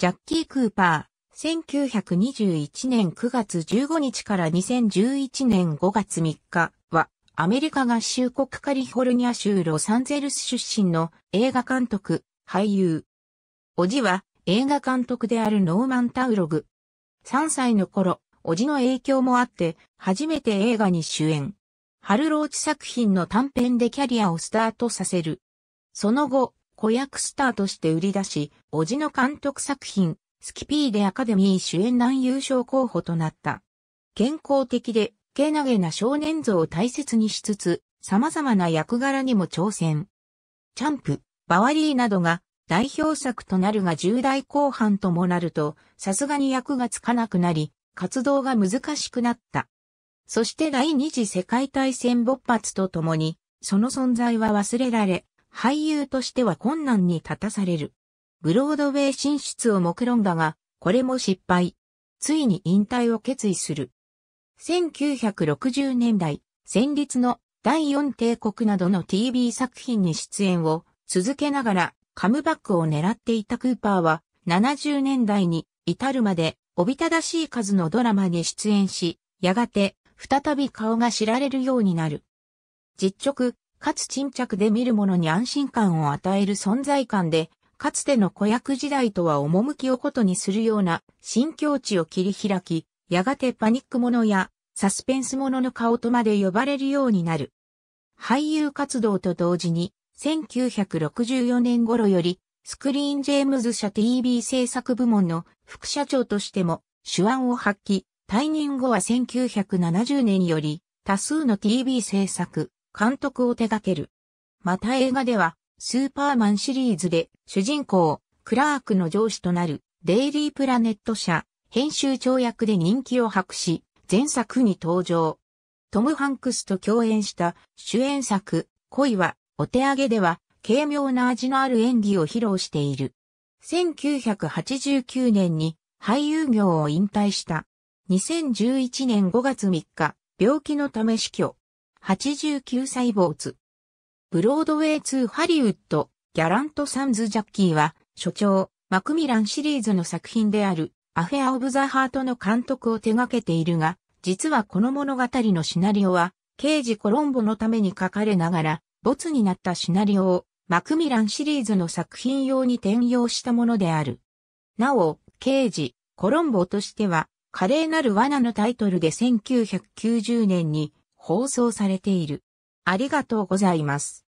ジャッキー・クーパー、1921年9月15日から2011年5月3日は、アメリカ合衆国カリフォルニア州ロサンゼルス出身の映画監督、俳優。おじは映画監督であるノーマン・タウログ。3歳の頃、おじの影響もあって、初めて映画に主演。ハルローチ作品の短編でキャリアをスタートさせる。その後、子役スターとして売り出し、おじの監督作品、スキピーでアカデミー主演男優賞候補となった。健康的で、けなげな少年像を大切にしつつ、様々な役柄にも挑戦。チャンプ、バワリーなどが代表作となるが10代後半ともなると、さすがに役がつかなくなり、活動が難しくなった。そして第二次世界大戦勃発とともに、その存在は忘れられ、俳優としては困難に立たされる。ブロードウェイ進出を目論んだが、これも失敗。ついに引退を決意する。1960年代、戦慄の第四帝国などの TV 作品に出演を続けながらカムバックを狙っていたクーパーは70年代に至るまでおびただしい数のドラマに出演し、やがて再び顔が知られるようになる。実直、かつ沈着で見る者に安心感を与える存在感で、かつての子役時代とは趣をことにするような新境地を切り開き、やがてパニックものやサスペンスものの顔とまで呼ばれるようになる。俳優活動と同時に、1964年頃より、スクリーン・ジェームズ社 TV 制作部門の副社長としても手腕を発揮、退任後は1970年より多数の TV 制作、監督を手掛ける。また映画では、スーパーマンシリーズで主人公、クラークの上司となるデイリープラネット社編集長役で人気を博し、前作に登場。トム・ハンクスと共演した主演作、恋はお手上げでは軽妙な味のある演技を披露している。1989年に俳優業を引退した。2011年5月3日、病気のため死去。89歳坊主。ブロードウェイ2ハリウッド、ギャラント・サンズ・ジャッキーは、所長、マクミランシリーズの作品である、アフェア・オブ・ザ・ハートの監督を手掛けているが、実はこの物語のシナリオは、刑事コロンボのために書かれながら、没になったシナリオを、マクミランシリーズの作品用に転用したものである。なお、刑事、コロンボとしては、華麗なる罠のタイトルで1990年に放送されている。ありがとうございます。